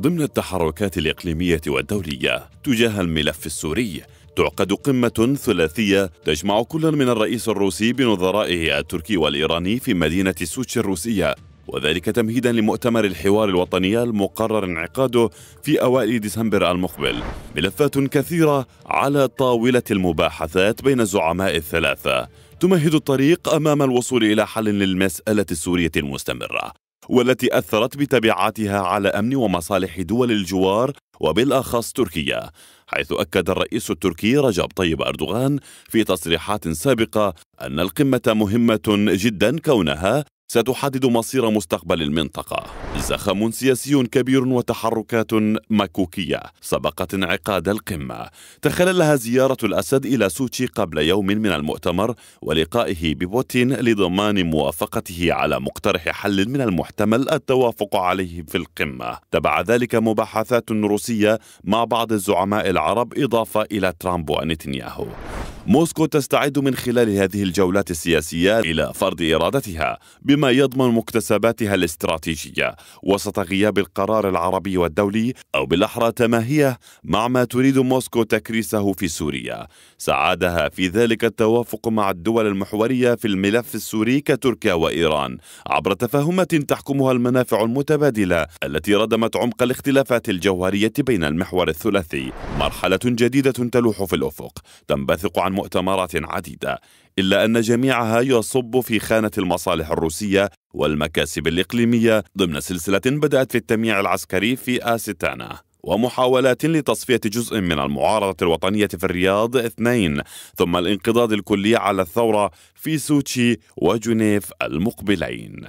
ضمن التحركات الإقليمية والدولية تجاه الملف السوري تعقد قمة ثلاثية تجمع كل من الرئيس الروسي بنظرائه التركي والإيراني في مدينة سوتش الروسية وذلك تمهيدا لمؤتمر الحوار الوطني المقرر انعقاده في اوائل ديسمبر المقبل. ملفات كثيره على طاوله المباحثات بين الزعماء الثلاثه تمهد الطريق امام الوصول الى حل للمساله السوريه المستمره. والتي أثرت بتبعاتها على أمن ومصالح دول الجوار وبالأخص تركيا حيث أكد الرئيس التركي رجب طيب أردوغان في تصريحات سابقة أن القمة مهمة جدا كونها ستحدد مصير مستقبل المنطقة زخم سياسي كبير وتحركات مكوكية سبقت انعقاد القمة تخللها زيارة الأسد إلى سوتشي قبل يوم من المؤتمر ولقائه ببوتين لضمان موافقته على مقترح حل من المحتمل التوافق عليه في القمة تبع ذلك مباحثات روسية مع بعض الزعماء العرب إضافة إلى ترامب ونتنياهو موسكو تستعد من خلال هذه الجولات السياسية إلى فرض إرادتها بما يضمن مكتسباتها الاستراتيجية وسط غياب القرار العربي والدولي أو بالأحرى تماهيه مع ما تريد موسكو تكريسه في سوريا ساعدها في ذلك التوافق مع الدول المحورية في الملف السوري كتركيا وإيران عبر تفاهمات تحكمها المنافع المتبادلة التي ردمت عمق الاختلافات الجوهرية بين المحور الثلاثي مرحلة جديدة تلوح في الأفق تنبثق عن مؤتمرات عديدة إلا أن جميعها يصب في خانة المصالح الروسية والمكاسب الإقليمية ضمن سلسلة بدأت في التمييع العسكري في آستانا ومحاولات لتصفية جزء من المعارضة الوطنية في الرياض اثنين ثم الانقضاض الكلي على الثورة في سوتشي وجنيف المقبلين